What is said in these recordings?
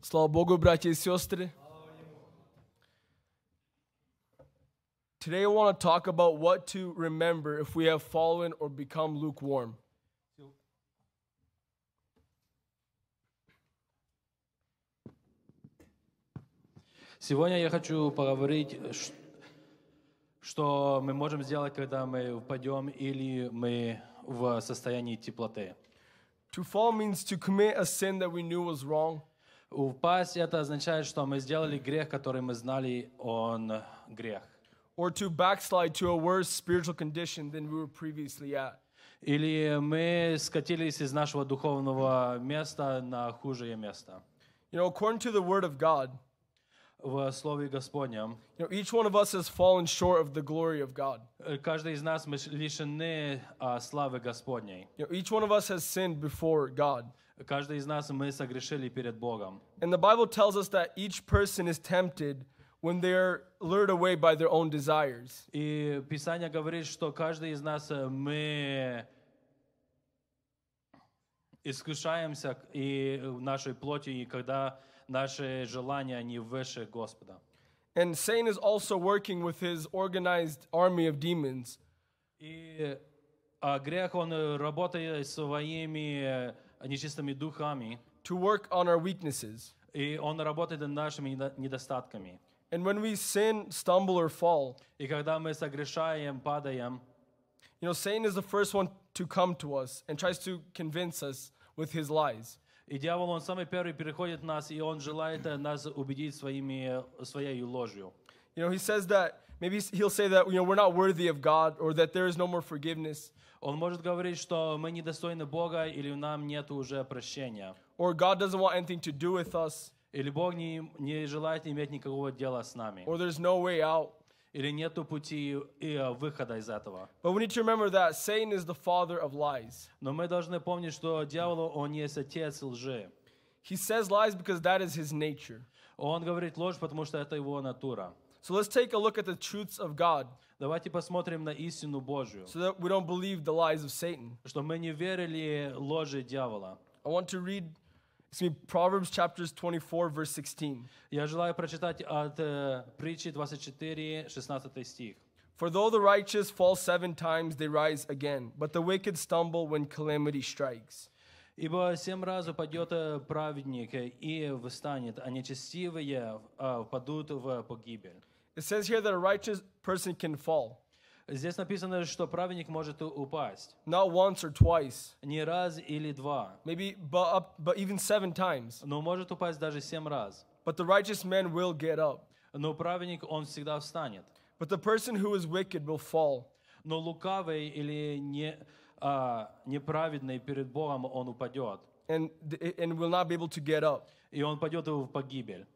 Slava Богу, братья и сестры. Today, I want to talk about what to remember if we have fallen or become lukewarm. Сегодня я хочу поговорить, что мы можем сделать, когда мы упадем или мы в состоянии теплоты. To fall means to commit a sin that we knew was wrong. Упасть это означает, что мы сделали грех, который мы знали, он грех. Or to backslide to a worse spiritual condition than we were previously at. Или мы скатились из нашего духовного места на хужее место. You know, according to the word of God, в Слове Господнем, you know, each one of us has fallen short of the glory of God. Э, каждый из нас мы лишены славы Господней. You know, each one of us has sinned before God. Каждый из нас мы согрешили перед Богом. And the Bible tells us that each person is tempted when they are lured away by their own desires. И Писание говорит, что каждый из нас мы искушаемся и нашей плоти, и когда наши желания не выше Господа. And Satan is also working with his organized army of demons. И грех он работает своими нечистыми духами. To work on our weaknesses. И Он работает над нашими недостатками. And when we sin, stumble or fall, и когда мы согрешаем, падаем, you know, Satan is the first one to come to us and tries to convince us with his lies. И дьявол, он самый первый переходит нас, и он желает нас убедить своими, своей ложью. You know, he says that Maybe he'll say that you know we're not worthy of God or that there is no more forgiveness. Он может говорить, что мы недостойны Бога или нам нет уже прощения. Or God doesn't want anything to do with us. Или Бог не, не желает иметь никакого дела с нами. Or there's no way out. Или нету пути и э, выхода из этого. But we need to remember that Satan is the father of lies. Но мы должны помнить, что дьявол он есть отец лжи. He says lies because that is his nature. Он говорит ложь, потому что это его натура. So let's take a look at the truths of God. Давайте посмотрим на истину So that we don't believe the lies of Satan. Что мы не верили дьявола. I want to read me, Proverbs chapters 24 verse 16. Я желаю прочитать от э, притчи 24 16 стих. For though the righteous fall seven times, they rise again, but the wicked stumble when calamity strikes. Ибо семь раз упадет праведник и встанет, а нечестивые впадут в погибель. It says here that a righteous person can fall. Здесь написано, что праведник может упасть. Not once or twice. Не раз или два. Maybe but, up, but even seven times. Но может упасть даже семь раз. But the righteous man will get up. Но праведник он всегда встанет. But the person who is wicked will fall. Но лукавый или не а, неправедный перед Богом он упадет. And, and will not be able to get up. И он падет его в погибель.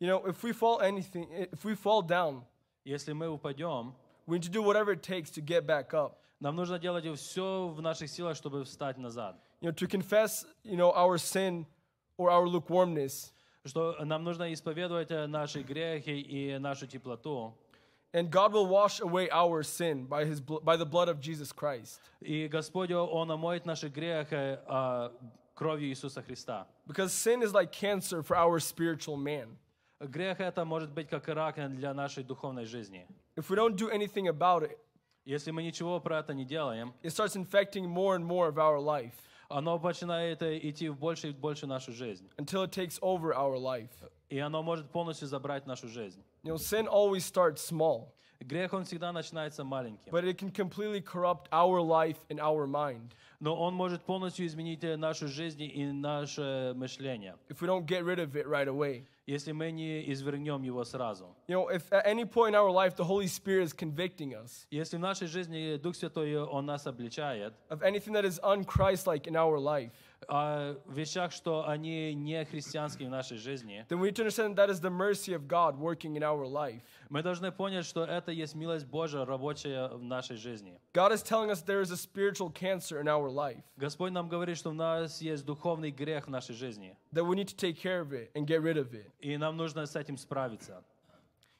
You know, if we fall anything, if we fall down, если мы упадем, we need to do whatever it takes to get back up. Нам нужно делать все в наших силах, чтобы встать назад. You know, to confess, you know, our sin or our lukewarmness. Что нам нужно исповедовать э, наши грехи и нашу теплоту. And God will wash away our sin by, his, by the blood of Jesus Christ. Because sin is like cancer for our spiritual man. Грех это может быть как рак для нашей духовной жизни. If we don't do anything about it, если мы ничего про это не делаем, it starts infecting more and more of our life. Оно начинает э, идти в больше и больше нашу жизнь. Until it takes over our life. И оно может полностью забрать нашу жизнь. You know, sin always starts small. Грех, он всегда начинается маленьким. But it can completely corrupt our life and our mind. Но он может полностью изменить э, нашу жизнь и наше э, мышление. If we don't get rid of it right away. Если мы не извернем его сразу. You know, if at any point in our life the Holy Spirit is convicting us. Если в нашей жизни Дух Святой э, он нас обличает. Of anything that is unchrist-like in our life о вещах, что они не христианские в нашей жизни, then we need to understand that is the mercy of God working in our life. мы должны понять, что это есть милость Божия, рабочая в нашей жизни. God is telling us there is a spiritual cancer in our life. Господь нам говорит, что у нас есть духовный грех в нашей жизни. That we need to take care of it and get rid of it. И нам нужно с этим справиться.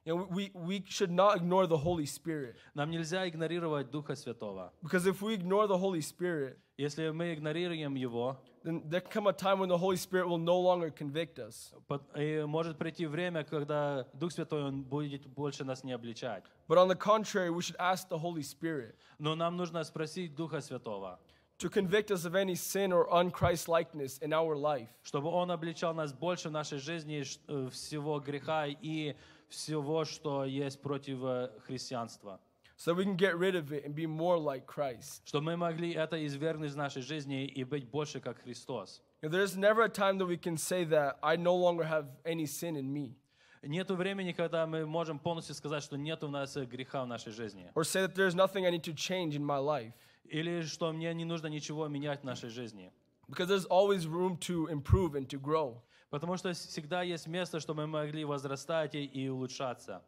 You know, we, we should not ignore the Holy Spirit. Нам нельзя игнорировать Духа Святого. Because if we ignore the Holy Spirit, если мы игнорируем Его, there come a time when the Holy Spirit will no longer convict us. прийти время, когда Дух Святой он будет больше нас не обличать. But on the contrary, we should ask the Holy Spirit. Но нам нужно спросить Духа Святого. To convict us of any sin or unChrist-likeness in our life. Чтобы он обличал нас больше в нашей жизни э, всего греха и всего, что есть против э, христианства. so we can get rid of it and be more like Christ. Чтобы мы могли это извергнуть из нашей жизни и быть больше как Христос. There's never a time that we can say that I no longer have any sin in me. Нету времени, когда мы можем полностью сказать, что нет у нас греха в нашей жизни. Or say that there's nothing I need to change in my life. Или что мне не нужно ничего менять в нашей жизни. Because there's always room to improve and to grow. Потому что всегда есть место, чтобы мы могли возрастать и улучшаться.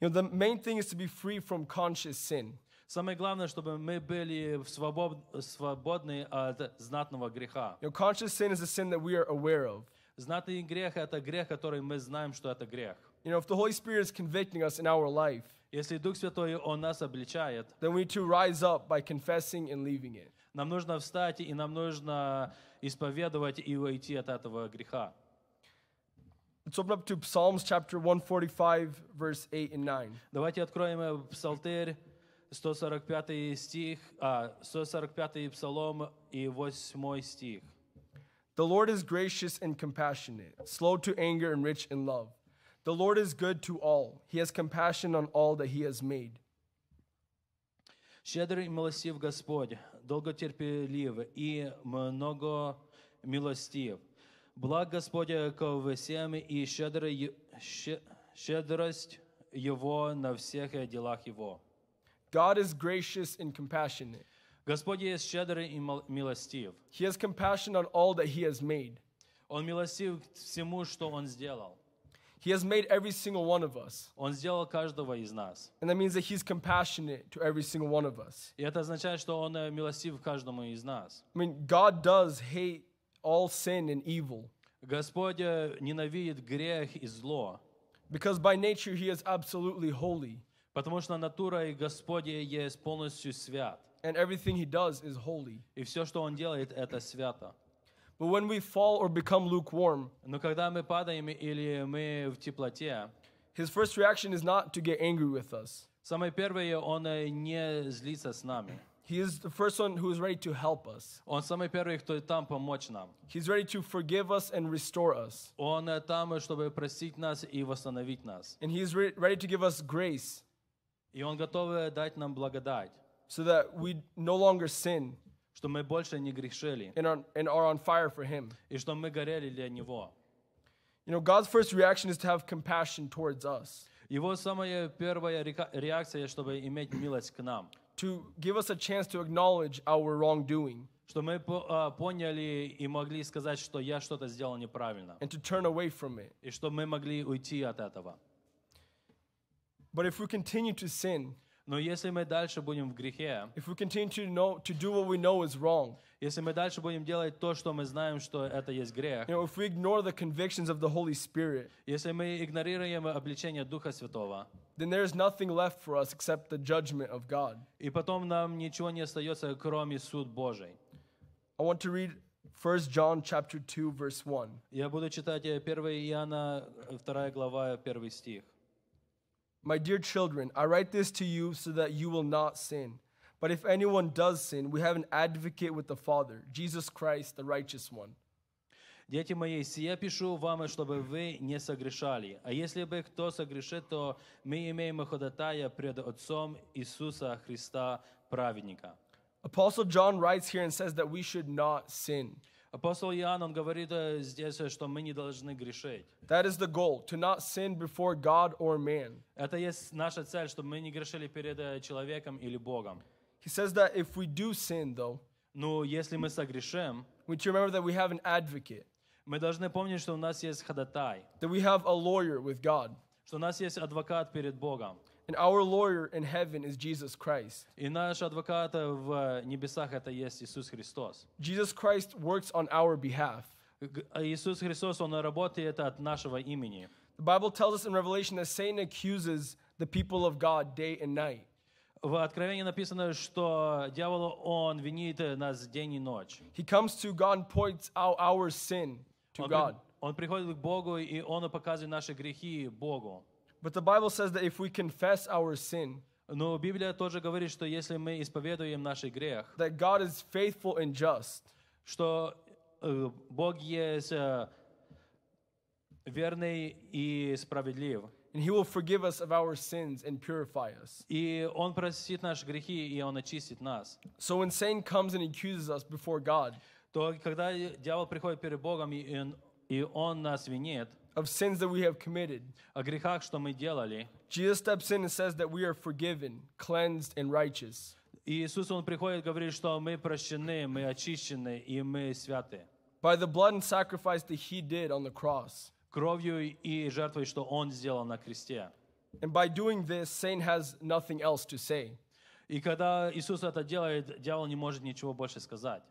You know, the main thing is to be free from conscious sin. Самое главное, чтобы мы были свобод, свободны от знатного греха. You know, conscious sin is a sin that we are aware of. Знатный грех – это грех, который мы знаем, что это грех. You know, if the Holy Spirit is convicting us in our life, если Дух Святой Он нас обличает, then we need to rise up by confessing and leaving it. Нам нужно встать и нам нужно исповедовать и уйти от этого греха. Let's open up to Psalms chapter 145, verse 8 and 9. Э, the Lord is gracious and compassionate, slow to anger and rich in love. The Lord is good to all. He has compassion on all that he has made. Господь, долготерпелив и много милостив. Благ Господь ко всем и щедрость Его на всех делах Его. God is gracious and compassionate. Господь есть щедр и милостив. He has compassion on all that He has made. Он милостив всему, что Он сделал. He has made every single one of us. Он сделал каждого из нас. And that means that he's compassionate to every single one of us. И это означает, что он милостив каждому из нас. I mean, God does hate all sin and evil. Господь ненавидит грех и зло. Because by nature he is absolutely holy. Потому что натура и Господь есть полностью свят. And everything he does is holy. И все, что он делает, это свято. But when we fall or become lukewarm, но когда мы падаем или мы в теплоте, his first reaction is not to get angry with us. Самое первое, он не злится с нами. He is the first one who is ready to help us. Он самый первый, кто там помочь нам. He's ready to forgive us and restore us. Он э, там, э, чтобы простить нас и восстановить нас. And he is re ready to give us grace. И он готов э, дать нам благодать. So that we no longer sin. Что мы больше не грешили. And are, and are on fire for him. И что мы горели для него. You know, God's first reaction is to have compassion towards us. Его самая первая реакция, чтобы иметь милость к нам to give us a chance to acknowledge our wrongdoing. Что мы поняли и могли сказать, что я что-то сделал неправильно. And to turn away from it. И что мы могли уйти от этого. But if we continue to sin, Но если мы дальше будем в грехе, if we continue to, know, to do what we know is wrong, если мы дальше будем делать то, что мы знаем, что это есть грех, you know, if we ignore the convictions of the Holy Spirit, если мы игнорируем обличение Духа Святого, then there is nothing left for us except the judgment of God. И потом нам ничего не остается, кроме суд Божий. I want to read 1 John chapter 2 verse 1. Я буду читать 1 э, Иоанна 2 э, глава 1 стих. My dear children, I write this to you so that you will not sin. But if anyone does sin, we have an advocate with the Father, Jesus Christ, the righteous one. Дети мои, сия пишу вам, чтобы вы не согрешали. А если бы кто согрешит, то мы имеем ходатая пред Отцом Иисуса Христа, праведника. Apostle John writes here and says that we should not sin. Апостол Иоанн, он говорит здесь, что мы не должны грешить. That is the goal, to not sin before God or man. Это есть наша цель, чтобы мы не грешили перед человеком или Богом. He says that if we do sin, though, но если мы согрешим, we need to remember that we have an advocate. Мы должны помнить, что у нас есть ходатай. That we have a lawyer with God. Что у нас есть адвокат перед Богом. And our lawyer in heaven is Jesus Christ. И наш адвокат в э, небесах это есть Иисус Христос. Jesus Christ works on our behalf. Э, Иисус Христос он работает от нашего имени. The Bible tells us in Revelation that Satan accuses the people of God day and night. В Откровении написано, что дьявол, он винит нас день и ночь. He comes to God and points out our sin to он, God. Он приходит к Богу, и он показывает наши грехи Богу. But the Bible says that if we confess our sin, но Библия тоже говорит, что если мы исповедуем наши грех, that God is faithful and just, что э, Бог есть э, верный и справедлив. And he will forgive us of our sins and purify us. И он простит наши грехи, и он очистит нас. So when Satan comes and accuses us before God, то когда дьявол приходит перед Богом, и, и он нас винит, of sins that we have committed. О грехах, что мы делали. Jesus steps in and says that we are forgiven, cleansed and righteous. Иисус, Он приходит говорит, что мы прощены, мы очищены и мы святы. By the blood and sacrifice that He did on the cross. Кровью и жертвой, что Он сделал на кресте. And by doing this, Satan has nothing else to say. И когда Иисус это делает, дьявол не может ничего больше сказать.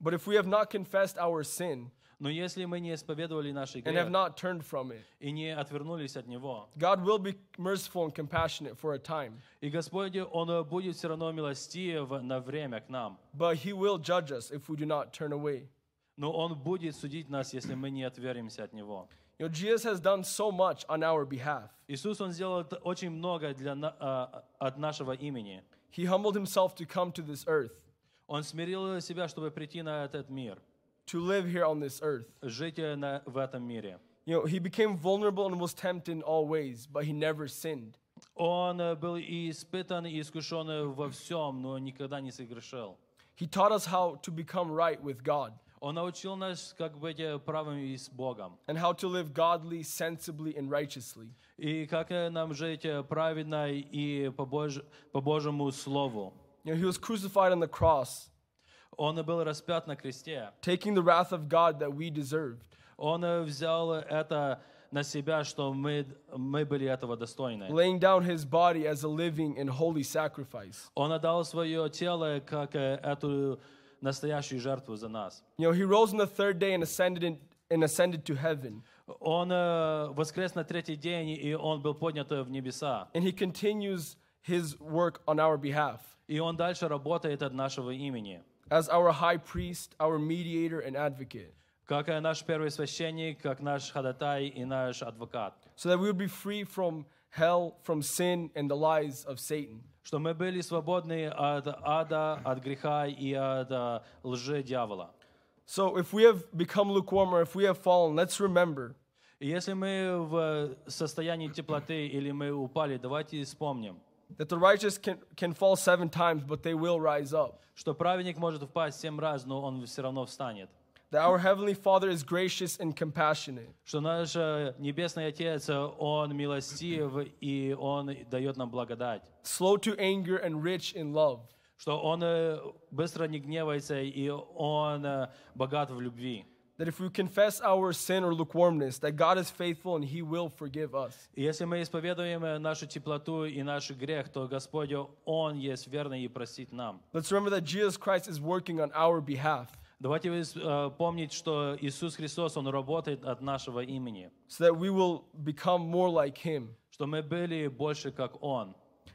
But if we have not confessed our sin, Но если мы не исповедовали наши and have грех not turned from it, и не отвернулись от него, God will be merciful and compassionate for a time, и Господь, Он э, будет все равно милостив на время к нам. but He will judge us if we do not turn away. Но Он будет судить нас, если мы не отверимся от Него. You know, Jesus has done so much on our behalf. Иисус, Он сделал т- очень много для, на- а, от нашего имени. He humbled Himself to come to this earth. Он смирил себя, чтобы прийти на этот мир to live here on this earth. Жить э, на, в этом мире. You know, he became vulnerable and was tempted in all ways, but he never sinned. Он э, был и испытан и искушен э, во всем, но никогда не согрешил. He taught us how to become right with God. Он научил нас, как быть правым с Богом. And how to live godly, sensibly and righteously. И как нам жить праведно и по, Божьему Слову. You know, he was crucified on the cross. Он был распят на кресте. Taking the wrath of God that we deserved. Он взял это на себя, что мы, мы были этого достойны. Laying down his body as a living and holy sacrifice. Он отдал свое тело как эту настоящую жертву за нас. You know, he rose on the third day and ascended in, and ascended to heaven. Он воскрес на третий день, и он был поднят в небеса. And he continues his work on our behalf. И он дальше работает от нашего имени as our high priest, our mediator and advocate. Как наш первый священник, как наш ходатай и наш адвокат. So that we would be free from hell, from sin and the lies of Satan. Что мы были свободны от ада, от греха и от лжи дьявола. So if we have become lukewarm or if we have fallen, let's remember. Если мы в э, состоянии теплоты или мы упали, давайте вспомним. That the righteous can, can fall seven times, but they will rise up. Что праведник может упасть семь раз, но он все равно встанет. That our heavenly Father is gracious and compassionate. Что наш небесный Отец, он милостив и он дает нам благодать. Slow to anger and rich in love. Что он быстро не гневается и он богат в любви that if we confess our sin or lukewarmness, that God is faithful and He will forgive us. Если мы исповедуем э, нашу теплоту и наш грех, то Господь, Он есть верный и простит нам. Let's remember that Jesus Christ is working on our behalf. Давайте э, помнить, что Иисус Христос, Он работает от нашего имени. So that we will become more like Him. Что мы были больше, как Он.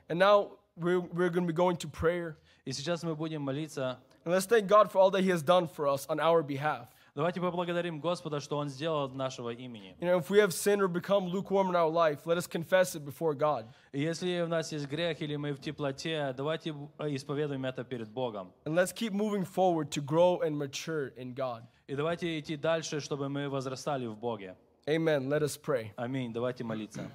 And now we're, we're going to be going to prayer. И сейчас мы будем молиться. And let's thank God for all that He has done for us on our behalf. Давайте поблагодарим Господа, что Он сделал от нашего имени. You know, if we have sinned or become lukewarm in our life, let us confess it before God. Если у нас есть грех или мы в теплоте, давайте исповедуем это перед Богом. And let's keep moving forward to grow and mature in God. И давайте идти дальше, чтобы мы возрастали в Боге. Amen. Let us pray. Аминь. Давайте молиться.